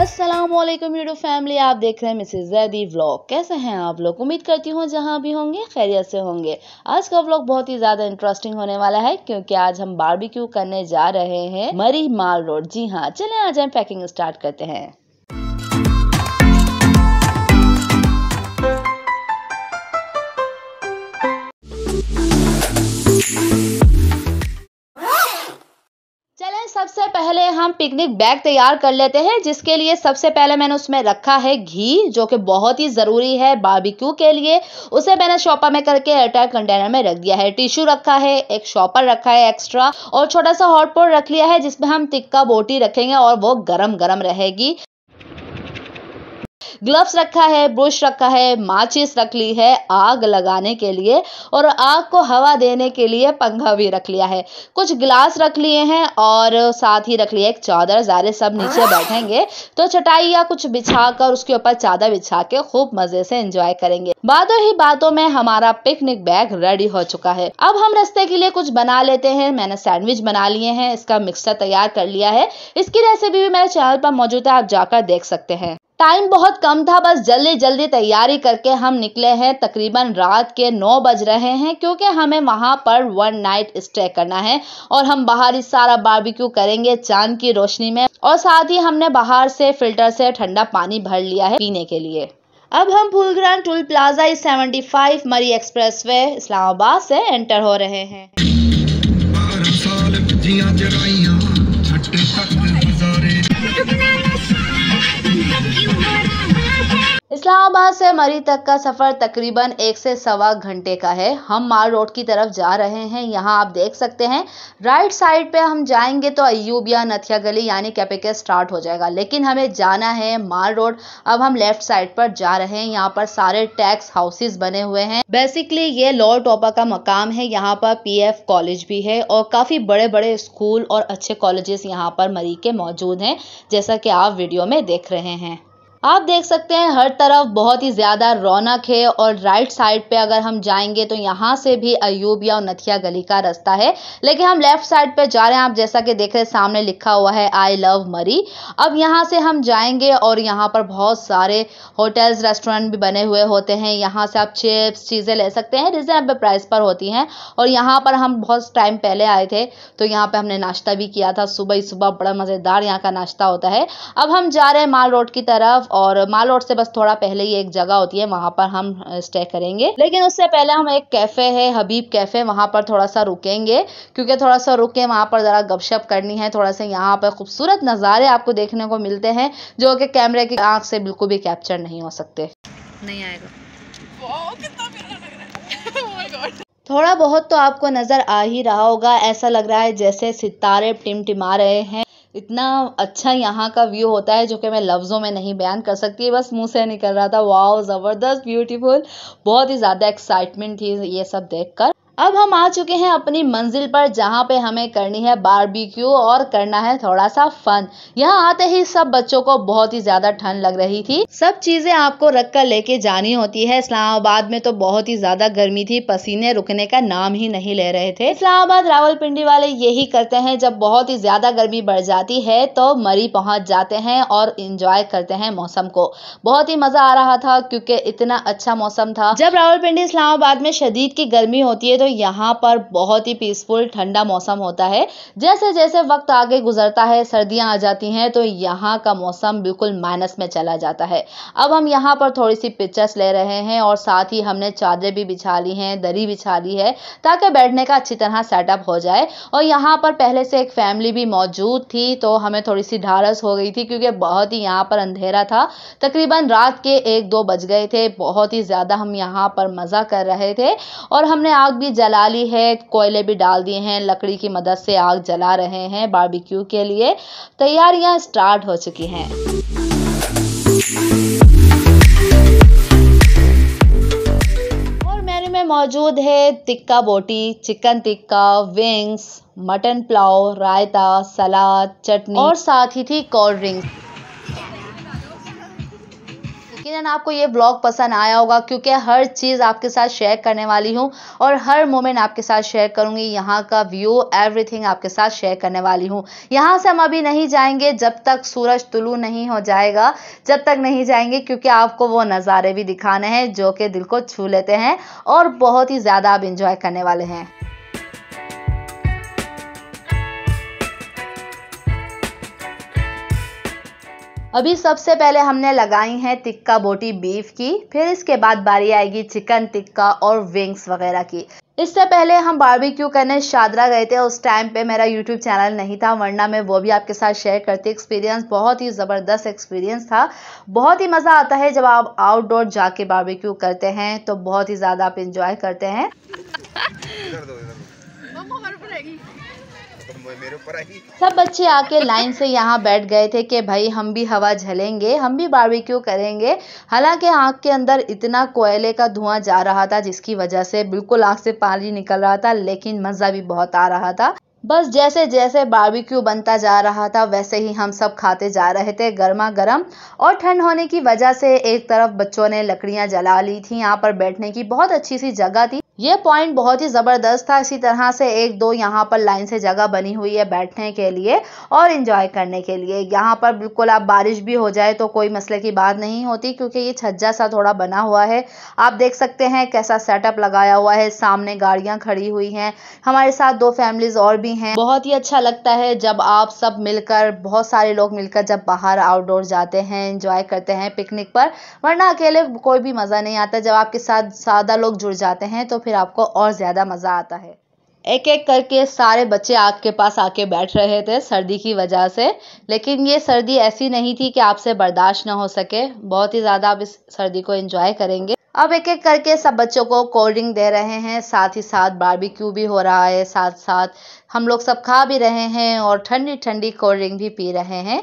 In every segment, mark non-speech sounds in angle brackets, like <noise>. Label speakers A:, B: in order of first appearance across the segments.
A: Aslam YouTube family आप देख रहे हैं मिसेज जैदी व्लॉग कैसे हैं आप लोग उम्मीद करती हूँ जहाँ भी होंगे खैरियत से होंगे आज का व्लॉग बहुत ही ज़्यादा इंटरेस्टिंग होने वाला है क्योंकि आज हम बारबेक्यू करने जा रहे हैं मरी माल रोड जी हाँ चले आ जाए पैकिंग स्टार्ट करते हैं सबसे पहले हम पिकनिक बैग तैयार कर लेते हैं जिसके लिए सबसे पहले मैंने उसमें रखा है घी जो कि बहुत ही ज़रूरी है बारबेक्यू के लिए उसे मैंने शॉपर में करके एयरटाइट कंटेनर में रख दिया है टिश्यू रखा है एक शॉपर रखा है एक्स्ट्रा और छोटा सा हॉटपॉट रख लिया है जिसमें हम टिक्का बोटी रखेंगे और वो गरम गर्म रहेगी ग्लव्स रखा है ब्रश रखा है माचिस रख ली है आग लगाने के लिए और आग को हवा देने के लिए पंखा भी रख लिया है कुछ ग्लास रख लिए हैं और साथ ही रख लिया एक चादर जारे सब नीचे <laughs> बैठेंगे तो चटाई या कुछ बिछा कर उसके ऊपर चादर बिछा के खूब मजे से एंजॉय करेंगे बातों ही बातों में हमारा पिकनिक बैग रेडी हो चुका है अब हम रस्ते के लिए कुछ बना लेते हैं मैंने सैंडविच बना लिए हैं इसका मिक्सर तैयार कर लिया है इसकी रेसिपी भी मेरे चैनल पर मौजूद है आप जाकर देख सकते हैं टाइम बहुत कम था बस जल्दी जल्दी तैयारी करके हम निकले हैं तकरीबन रात के नौ बज रहे हैं क्योंकि हमें वहाँ पर वन नाइट स्टे करना है और हम बाहर ही सारा बारबेक्यू करेंगे चांद की रोशनी में और साथ ही हमने बाहर से फिल्टर से ठंडा पानी भर लिया है पीने के लिए अब हम फुलग्राम toll plaza seventy five Murree expressway Islamabad से एंटर हो रहे हैं इलाहाबाद से मरी तक का सफर तकरीबन एक से सवा घंटे का है हम माल रोड की तरफ जा रहे हैं यहाँ आप देख सकते हैं राइट साइड पे हम जाएंगे तो अयूबिया नथिया गली यानी कैपेके स्टार्ट हो जाएगा लेकिन हमें जाना है माल रोड अब हम लेफ्ट साइड पर जा रहे हैं यहाँ पर सारे टैक्स हाउसेस बने हुए हैं बेसिकली ये लोअर टोपा का मकाम है यहाँ पर पी कॉलेज भी है और काफी बड़े बड़े स्कूल और अच्छे कॉलेजेस यहाँ पर मरी के मौजूद है जैसा की आप वीडियो में देख रहे हैं आप देख सकते हैं हर तरफ बहुत ही ज़्यादा रौनक है और राइट साइड पे अगर हम जाएंगे तो यहाँ से भी अयूबिया और नथिया गली का रास्ता है लेकिन हम लेफ्ट साइड पे जा रहे हैं आप जैसा कि देख रहे हैं सामने लिखा हुआ है आई लव मरी अब यहाँ से हम जाएंगे और यहाँ पर बहुत सारे होटल्स रेस्टोरेंट भी बने हुए होते हैं यहाँ से आप चिप्स चीज़ें ले सकते हैं रिजनेबल प्राइस पर होती हैं और यहाँ पर हम बहुत टाइम पहले आए थे तो यहाँ पर हमने नाश्ता भी किया था सुबह ही सुबह बड़ा मज़ेदार यहाँ का नाश्ता होता है अब हम जा रहे हैं माल रोड की तरफ और माल रोड से बस थोड़ा पहले ही एक जगह होती है वहाँ पर हम स्टे करेंगे लेकिन उससे पहले हम एक कैफ़े है हबीब कैफ़े वहाँ पर थोड़ा सा रुकेंगे क्योंकि थोड़ा सा रुके वहाँ पर ज़रा गपशप करनी है थोड़ा सा यहाँ पर खूबसूरत नज़ारे आपको देखने को मिलते हैं जो कि कैमरे की आँख से बिल्कुल भी कैप्चर नहीं हो सकते नहीं आएगा <laughs> oh थोड़ा बहुत तो आपको नज़र आ ही रहा होगा ऐसा लग रहा है जैसे सितारे टिमटिमा रहे हैं इतना अच्छा यहाँ का व्यू होता है जो कि मैं लफ्ज़ों में नहीं बयान कर सकती बस मुंह से निकल रहा था वाह ज़बरदस्त ब्यूटीफुल बहुत ही ज़्यादा एक्साइटमेंट थी ये सब देखकर अब हम आ चुके हैं अपनी मंजिल पर जहाँ पे हमें करनी है बारबेक्यू और करना है थोड़ा सा फन यहाँ आते ही सब बच्चों को बहुत ही ज्यादा ठंड लग रही थी सब चीजें आपको रख कर लेके जानी होती है इस्लामाबाद में तो बहुत ही ज्यादा गर्मी थी पसीने रुकने का नाम ही नहीं ले रहे थे इस्लामाबाद रावलपिंडी वाले यही करते हैं जब बहुत ही ज्यादा गर्मी बढ़ जाती है तो मरी पहुंच जाते हैं और इंजॉय करते हैं मौसम को बहुत ही मजा आ रहा था क्योंकि इतना अच्छा मौसम था जब रावलपिंडी इस्लामाबाद में शदीद की गर्मी होती है तो यहाँ पर बहुत ही पीसफुल ठंडा मौसम होता है जैसे जैसे वक्त आगे गुजरता है सर्दियाँ आ जाती हैं तो यहाँ का मौसम बिल्कुल माइनस में चला जाता है अब हम यहाँ पर थोड़ी सी पिक्चर्स ले रहे हैं और साथ ही हमने चादरें भी बिछा ली हैं दरी बिछा ली है ताकि बैठने का अच्छी तरह सेटअप हो जाए और यहाँ पर पहले से एक फैमिली भी मौजूद थी तो हमें थोड़ी सी ढारस हो गई थी क्योंकि बहुत ही यहाँ पर अंधेरा था तकरीबन रात के एक दो बज गए थे बहुत ही ज़्यादा हम यहाँ पर मज़ा कर रहे थे और हमने आग भी जला ली है कोयले भी डाल दिए हैं लकड़ी की मदद से आग जला रहे हैं बारबेक्यू के लिए तैयारियां स्टार्ट हो चुकी हैं और मेन्यू में मौजूद है tikka boti chicken tikka wings mutton pulao raita salad chutney और साथ ही थी कोल्ड ड्रिंक्स यकीनन आपको ये ब्लॉग पसंद आया होगा क्योंकि हर चीज़ आपके साथ शेयर करने वाली हूँ और हर मोमेंट आपके साथ शेयर करूँगी यहाँ का व्यू एवरीथिंग आपके साथ शेयर करने वाली हूँ यहाँ से हम अभी नहीं जाएंगे जब तक सूरज तुलू नहीं हो जाएगा जब तक नहीं जाएंगे क्योंकि आपको वो नज़ारे भी दिखाने हैं जो कि दिल को छू लेते हैं और बहुत ही ज़्यादा आप इंजॉय करने वाले हैं अभी सबसे पहले हमने लगाई है टिक्का बोटी बीफ की फिर इसके बाद बारी आएगी चिकन टिक्का और विंग्स वगैरह की इससे पहले हम बारबेक्यू करने शादरा गए थे उस टाइम पे मेरा यूट्यूब चैनल नहीं था वरना मैं वो भी आपके साथ शेयर करती एक्सपीरियंस बहुत ही ज़बरदस्त एक्सपीरियंस था बहुत ही मज़ा आता है जब आप आउटडोर जाके बारबेक्यू करते हैं तो बहुत ही ज़्यादा आप इंजॉय करते हैं <laughs> सब बच्चे आके लाइन से यहाँ बैठ गए थे कि भाई हम भी हवा झलेंगे हम भी बारबेक्यू करेंगे हालांकि आँख के अंदर इतना कोयले का धुआं जा रहा था जिसकी वजह से बिल्कुल आँख से पानी निकल रहा था लेकिन मज़ा भी बहुत आ रहा था बस जैसे जैसे बारबेक्यू बनता जा रहा था वैसे ही हम सब खाते जा रहे थे गर्मा गर्म और ठंड होने की वजह से एक तरफ बच्चों ने लकड़ियां जला ली थी यहाँ पर बैठने की बहुत अच्छी सी जगह थी ये पॉइंट बहुत ही ज़बरदस्त था इसी तरह से एक दो यहाँ पर लाइन से जगह बनी हुई है बैठने के लिए और इन्जॉय करने के लिए यहाँ पर बिल्कुल आप बारिश भी हो जाए तो कोई मसले की बात नहीं होती क्योंकि ये छज्जा सा थोड़ा बना हुआ है आप देख सकते हैं कैसा सेटअप लगाया हुआ है सामने गाड़ियाँ खड़ी हुई हैं हमारे साथ दो फैमिलीज़ और भी हैं बहुत ही अच्छा लगता है जब आप सब मिलकर बहुत सारे लोग मिलकर जब बाहर आउटडोर जाते हैं इन्जॉय करते हैं पिकनिक पर वरना अकेले कोई भी मज़ा नहीं आता जब आपके साथ ज़्यादा लोग जुड़ जाते हैं तो फिर फिर आपको और ज़्यादा मज़ा आता है एक एक करके सारे बच्चे आपके पास आके बैठ रहे थे सर्दी की वजह से लेकिन ये सर्दी ऐसी नहीं थी कि आपसे बर्दाश्त ना हो सके बहुत ही ज़्यादा आप इस सर्दी को इंजॉय करेंगे अब एक एक करके सब बच्चों को कोल्ड ड्रिंक दे रहे हैं साथ ही साथ बारबेक्यू भी हो रहा है साथ साथ हम लोग सब खा भी रहे हैं और ठंडी ठंडी कोल्ड ड्रिंक भी पी रहे हैं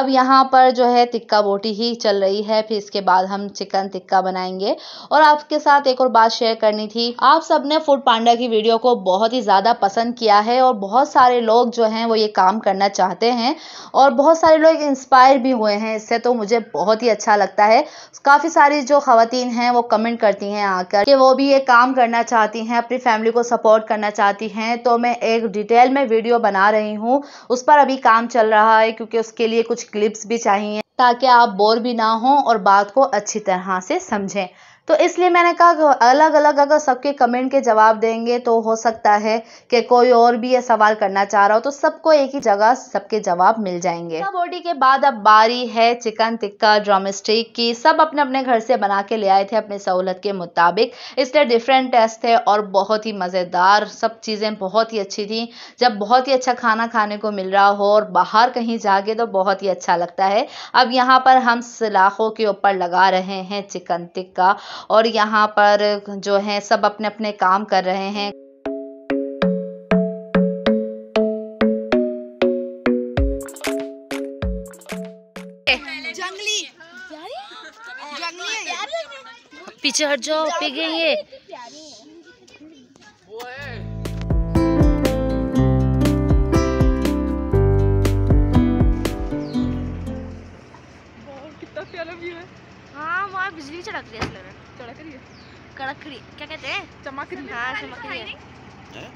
A: अब यहाँ पर जो है टिक्का बोटी ही चल रही है फिर इसके बाद हम चिकन टिक्का बनाएंगे और आपके साथ एक और बात शेयर करनी थी आप सब ने फूड पांडा की वीडियो को बहुत ही ज़्यादा पसंद किया है और बहुत सारे लोग जो हैं वो ये काम करना चाहते हैं और बहुत सारे लोग इंस्पायर भी हुए हैं इससे तो मुझे बहुत ही अच्छा लगता है काफ़ी सारी जो खातन हैं वो कमेंट करती हैं आकर कि वो भी ये काम करना चाहती हैं अपनी फैमिली को सपोर्ट करना चाहती हैं तो मैं एक डिटेल डिटेल में वीडियो बना रही हूँ उस पर अभी काम चल रहा है क्योंकि उसके लिए कुछ क्लिप्स भी चाहिए ताकि आप बोर भी ना हो और बात को अच्छी तरह से समझें तो इसलिए मैंने कहा अलग अलग अगर सबके कमेंट के जवाब देंगे तो हो सकता है कि कोई और भी ये सवाल करना चाह रहा हो तो सबको एक ही जगह सबके जवाब मिल जाएंगे बॉडी के बाद अब बारी है चिकन टिक्का ड्रामिस्टिक की सब अपने अपने घर से बना के ले आए थे अपने सहूलत के मुताबिक इसलिए डिफरेंट टेस्ट थे और बहुत ही मज़ेदार सब चीज़ें बहुत ही अच्छी थी जब बहुत ही अच्छा खाना खाने को मिल रहा हो और बाहर कहीं जाके तो बहुत ही अच्छा लगता है अब यहाँ पर हम सलाखों के ऊपर लगा रहे हैं चिकन टिक्का और यहाँ पर जो है सब अपने अपने काम कर रहे हैं पीछे हट जाओ पी गई ये कितना प्यारा व्यू है हाँ वहाँ बिजली चड़क रही है कड़क रही है कड़क रही क्या कहते हैं चमक रही है हाँ चमक रही है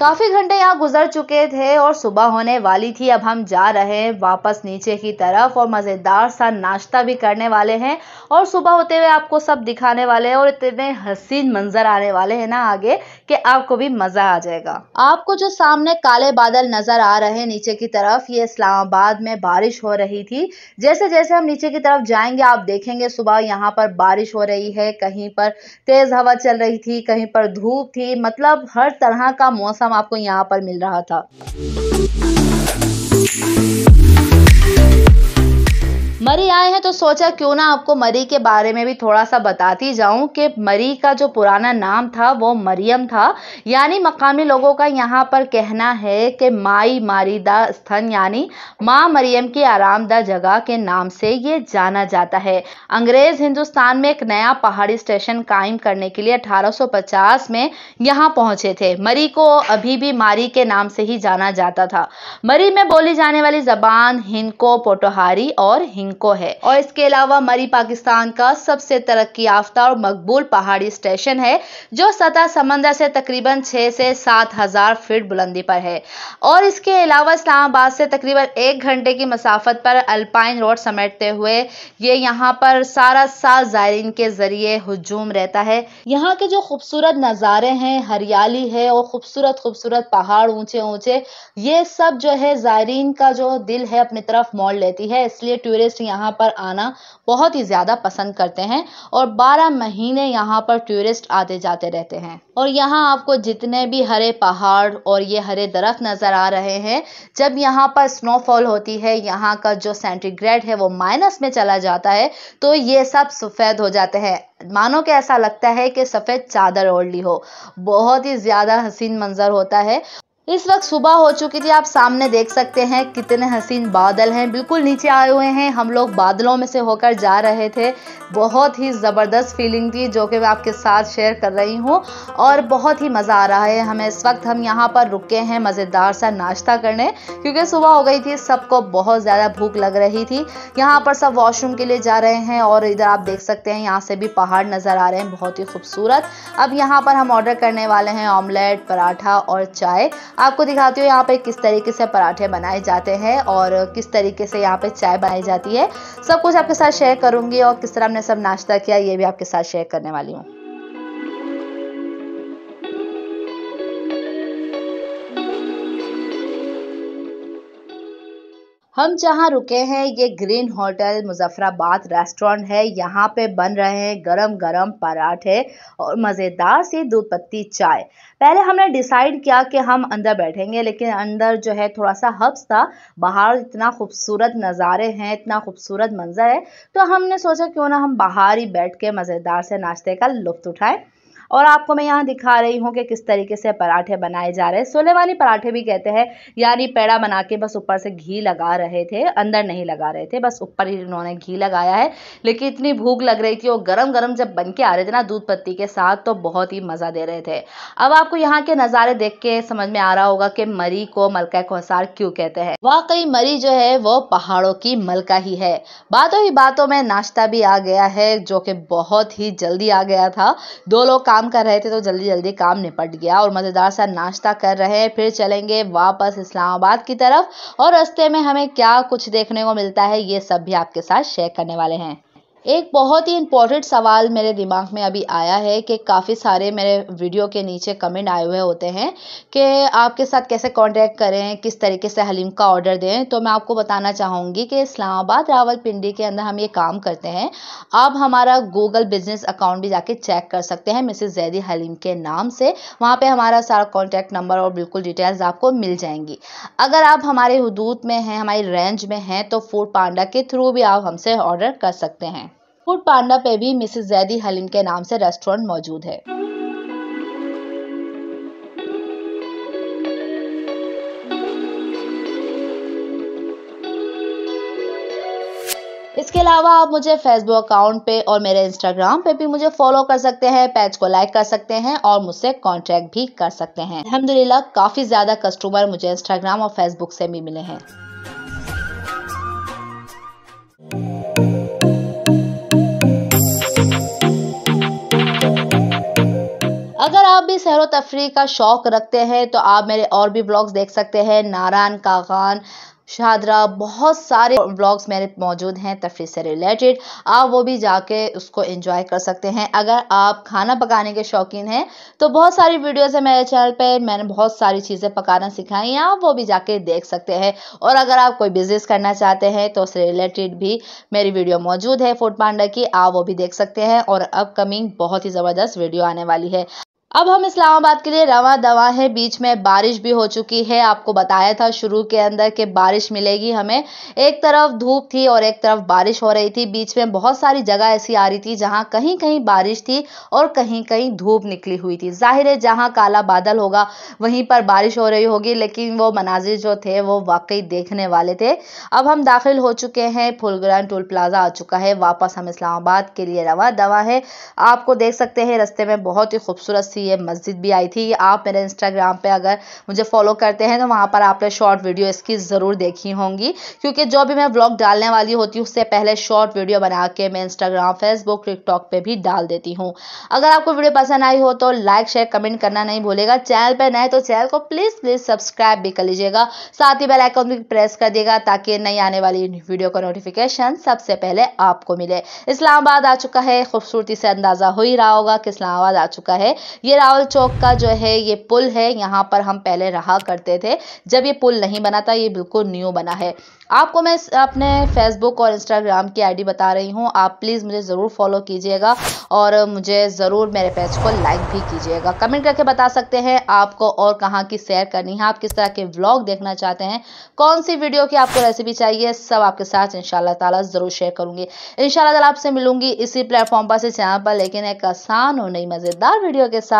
A: काफी घंटे यहाँ गुजर चुके थे और सुबह होने वाली थी अब हम जा रहे हैं वापस नीचे की तरफ और मजेदार सा नाश्ता भी करने वाले हैं और सुबह होते हुए आपको सब दिखाने वाले हैं और इतने हसीन मंजर आने वाले हैं ना आगे कि आपको भी मजा आ जाएगा आपको जो सामने काले बादल नजर आ रहे हैं नीचे की तरफ ये इस्लामाबाद में बारिश हो रही थी जैसे जैसे हम नीचे की तरफ जाएंगे आप देखेंगे सुबह यहाँ पर बारिश हो रही है कहीं पर तेज हवा चल रही थी कहीं पर धूप थी थी मतलब हर तरह का मौसम आपको यहाँ पर मिल रहा था मरी आए हैं तो सोचा क्यों ना आपको मरी के बारे में भी थोड़ा सा बताती जाऊं कि मरी का जो पुराना नाम था वो मरियम था यानी मकामी लोगों का यहाँ पर कहना है कि माई मारीदा स्थन यानी माँ मरियम की आरामदा जगह के नाम से ये जाना जाता है अंग्रेज हिंदुस्तान में एक नया पहाड़ी स्टेशन कायम करने के लिए अठारह में यहाँ पहुंचे थे मरी को अभी भी मारी के नाम से ही जाना जाता था मरी में बोली जाने वाली जबान हिंको पोटोहारी और हिंग को है और इसके अलावा मरी पाकिस्तान का सबसे तरक्की याफ्ता और मकबूल पहाड़ी स्टेशन है जो सतह समंदर से तकरीबन छः से सात हजार फीट बुलंदी पर है और इसके अलावा इस्लामाबाद से तकरीबन एक घंटे की मसाफत पर अल्पाइन रोड समेटते हुए ये यहाँ पर सारा साल जायरीन के जरिए हजूम रहता है यहाँ के जो खूबसूरत नज़ारे हैं हरियाली है और खूबसूरत खूबसूरत पहाड़ ऊंचे ऊंचे ये सब जो है जायरीन का जो दिल है अपनी तरफ मोड़ लेती है इसलिए टूरिस्ट टूरिस्ट यहाँ पर आना बहुत ही ज़्यादा पसंद करते हैं और बारह महीने यहाँ पर टूरिस्ट आते जाते रहते हैं और यहाँ आपको जितने भी हरे पहाड़ और ये हरे दरख्त नज़र आ रहे हैं जब यहाँ पर स्नोफॉल होती है यहाँ का जो सेंटीग्रेड है वो माइनस में चला जाता है तो ये सब सफ़ेद हो जाते हैं मानो के ऐसा लगता है कि सफ़ेद चादर ओढ़ ली हो बहुत ही ज़्यादा हसीन मंज़र होता है इस वक्त सुबह हो चुकी थी आप सामने देख सकते हैं कितने हसीन बादल हैं बिल्कुल नीचे आए हुए हैं हम लोग बादलों में से होकर जा रहे थे बहुत ही ज़बरदस्त फीलिंग थी जो कि मैं आपके साथ शेयर कर रही हूँ और बहुत ही मज़ा आ रहा है हमें इस वक्त हम यहाँ पर रुके हैं मज़ेदार सा नाश्ता करने क्योंकि सुबह हो गई थी सबको बहुत ज़्यादा भूख लग रही थी यहाँ पर सब वॉशरूम के लिए जा रहे हैं और इधर आप देख सकते हैं यहाँ से भी पहाड़ नज़र आ रहे हैं बहुत ही खूबसूरत अब यहाँ पर हम ऑर्डर करने वाले हैं ऑमलेट पराठा और चाय आपको दिखाती हूँ यहाँ पे किस तरीके से पराठे बनाए जाते हैं और किस तरीके से यहाँ पे चाय बनाई जाती है सब कुछ आपके साथ शेयर करूँगी और किस तरह हमने सब नाश्ता किया ये भी आपके साथ शेयर करने वाली हूँ हम जहाँ रुके हैं ये ग्रीन होटल मुजफ्फराबाद रेस्टोरेंट है यहाँ पे बन रहे हैं गरम गरम पराठे और मज़ेदार सी दूध पत्ती चाय पहले हमने डिसाइड किया कि हम अंदर बैठेंगे लेकिन अंदर जो है थोड़ा सा हब्स था बाहर इतना खूबसूरत नज़ारे हैं इतना खूबसूरत मंजर है तो हमने सोचा क्यों ना हम बाहर ही बैठ के मज़ेदार से नाश्ते का लुफ्त उठाएँ और आपको मैं यहाँ दिखा रही हूँ कि किस तरीके से पराठे बनाए जा रहे हैं सोले वाली पराठे भी कहते हैं यानी पेड़ा बना के बस ऊपर से घी लगा रहे थे अंदर नहीं लगा रहे थे बस ऊपर ही उन्होंने घी लगाया है लेकिन इतनी भूख लग रही थी और गर्म गर्म जब बन के आ रहे थे ना दूध पत्ती के साथ तो बहुत ही मज़ा दे रहे थे अब आपको यहाँ के नज़ारे देख के समझ में आ रहा होगा कि मरी को मलका कोसार क्यों कहते हैं वाकई मरी जो है वो पहाड़ों की मलका ही है बातों ही बातों में नाश्ता भी आ गया है जो कि बहुत ही जल्दी आ गया था दो लोग काम काम कर रहे थे तो जल्दी जल्दी काम निपट गया और मज़ेदार सा नाश्ता कर रहे हैं फिर चलेंगे वापस इस्लामाबाद की तरफ और रास्ते में हमें क्या कुछ देखने को मिलता है ये सब भी आपके साथ शेयर करने वाले हैं एक बहुत ही इम्पोर्टेंट सवाल मेरे दिमाग में अभी आया है कि काफ़ी सारे मेरे वीडियो के नीचे कमेंट आए हुए होते हैं कि आपके साथ कैसे कांटेक्ट करें किस तरीके से हलीम का ऑर्डर दें तो मैं आपको बताना चाहूँगी कि इस्लामाबाद रावलपिंडी के अंदर हम ये काम करते हैं आप हमारा गूगल बिजनेस अकाउंट भी जाके चेक कर सकते हैं मिसिस जैदी हलीम के नाम से वहाँ पर हमारा सारा कॉन्टैक्ट नंबर और बिल्कुल डिटेल्स आपको मिल जाएंगी अगर आप हमारे हदूद में हैं हमारी रेंज में हैं तो फूड पांडा के थ्रू भी आप हमसे ऑर्डर कर सकते हैं फूड पांडा पे भी मिसेस जैदी हलीम के नाम से रेस्टोरेंट मौजूद है इसके अलावा आप मुझे फेसबुक अकाउंट पे और मेरे इंस्टाग्राम पे भी मुझे फॉलो कर सकते हैं पेज को लाइक कर सकते हैं और मुझसे कांटेक्ट भी कर सकते हैं अलहमदिल्ला काफी ज्यादा कस्टमर मुझे इंस्टाग्राम और फेसबुक से भी मिले हैं आप भी सैर तफरी का शौक़ रखते हैं तो आप मेरे और भी ब्लॉग्स देख सकते हैं नारायण कागान शाहदरा बहुत सारे ब्लॉग्स मेरे मौजूद हैं तफरी से रिलेटेड आप वो भी जाके उसको एंजॉय कर सकते हैं अगर आप खाना पकाने के शौकीन हैं तो बहुत सारी वीडियोस हैं मेरे चैनल पे मैंने बहुत सारी चीज़ें पकाना सिखाई हैं आप वो भी जाके देख सकते हैं और अगर आप कोई बिजनेस करना चाहते हैं तो उससे रिलेटेड भी मेरी वीडियो मौजूद है फूड पांडा की आप वो भी देख सकते हैं और अपकमिंग बहुत ही ज़बरदस्त वीडियो आने वाली है अब हम इस्लामाबाद के लिए रवा दवा है बीच में बारिश भी हो चुकी है आपको बताया था शुरू के अंदर कि बारिश मिलेगी हमें एक तरफ धूप थी और एक तरफ बारिश हो रही थी बीच में बहुत सारी जगह ऐसी आ रही थी जहां कहीं कहीं बारिश थी और कहीं कहीं धूप निकली हुई थी जाहिर है जहां काला बादल होगा वहीं पर बारिश हो रही होगी लेकिन वो मनाजिर जो थे वो वाकई देखने वाले थे अब हम दाखिल हो चुके हैं फुलग्रान टोल प्लाजा आ चुका है वापस हम इस्लामाबाद के लिए रवा दवा है आपको देख सकते हैं रस्ते में बहुत ही खूबसूरत सी ये मस्जिद भी आई थी आप मेरे इंस्टाग्राम पे अगर मुझे फॉलो करते हैं तो वहाँ पर आपने शॉर्ट वीडियो इसकी ज़रूर देखी होंगी क्योंकि जो भी मैं ब्लॉग डालने वाली होती हूँ उससे पहले शॉर्ट वीडियो बना के मैं इंस्टाग्राम फेसबुक टिकटॉक पर भी डाल देती हूँ अगर आपको वीडियो पसंद आई हो तो लाइक शेयर कमेंट करना नहीं भूलेगा चैनल पर नए तो चैनल को प्लीज़ प्लीज़ सब्सक्राइब भी कर लीजिएगा साथ ही बेल आइकन भी प्रेस कर दिएगा ताकि नई आने वाली वीडियो का नोटिफिकेशन सबसे पहले आपको मिले इस्लामाबाद आ चुका है खूबसूरती से अंदाज़ा हो ही रहा होगा कि इस्लामाबाद आ चुका है ये रावल चौक का जो है ये पुल है यहाँ पर हम पहले रहा करते थे जब ये पुल नहीं बना था ये बिल्कुल न्यू बना है आपको मैं अपने फेसबुक और इंस्टाग्राम की आईडी बता रही हूँ आप प्लीज़ मुझे ज़रूर फॉलो कीजिएगा और मुझे ज़रूर मेरे पेज को लाइक भी कीजिएगा कमेंट करके बता सकते हैं आपको और कहाँ की सैर करनी है आप किस तरह के व्लॉग देखना चाहते हैं कौन सी वीडियो की आपको रेसिपी चाहिए सब आपके साथ इन ताला ज़रूर शेयर करूँगी इन शाला आपसे मिलूंगी इसी प्लेटफॉर्म पर से चैनल पर लेकिन एक आसान और नई मज़ेदार वीडियो के साथ